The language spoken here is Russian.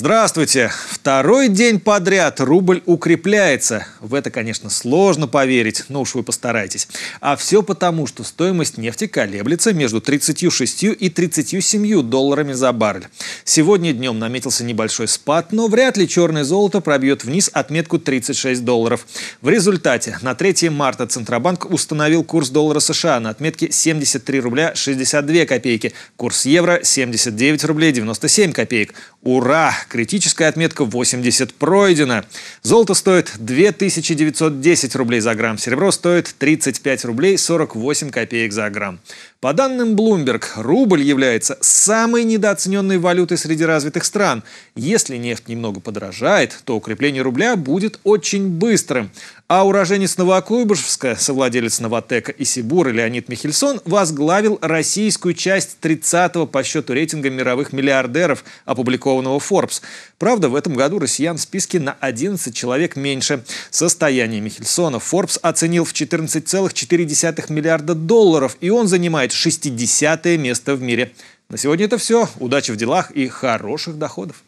Здравствуйте! Второй день подряд рубль укрепляется. В это, конечно, сложно поверить, но уж вы постарайтесь. А все потому, что стоимость нефти колеблется между 36 и 37 долларами за баррель. Сегодня днем наметился небольшой спад, но вряд ли черное золото пробьет вниз отметку 36 долларов. В результате на 3 марта Центробанк установил курс доллара США на отметке 73 рубля 62 копейки, курс евро 79 рублей 97 копеек. Ура! Критическая отметка 80 пройдена. Золото стоит 2910 рублей за грамм. Серебро стоит 35 рублей 48 копеек за грамм. По данным Bloomberg, рубль является самой недооцененной валютой среди развитых стран. Если нефть немного подорожает, то укрепление рубля будет очень быстрым. А уроженец Новокуйбышевска, совладелец «Новотека» и «Сибура» Леонид Михельсон возглавил российскую часть 30-го по счету рейтинга мировых миллиардеров, опубликованного Forbes. Правда, в этом году россиян в списке на 11 человек меньше. Состояние Михельсона Forbes оценил в 14,4 миллиарда долларов, и он занимает 60 место в мире. На сегодня это все. Удачи в делах и хороших доходов.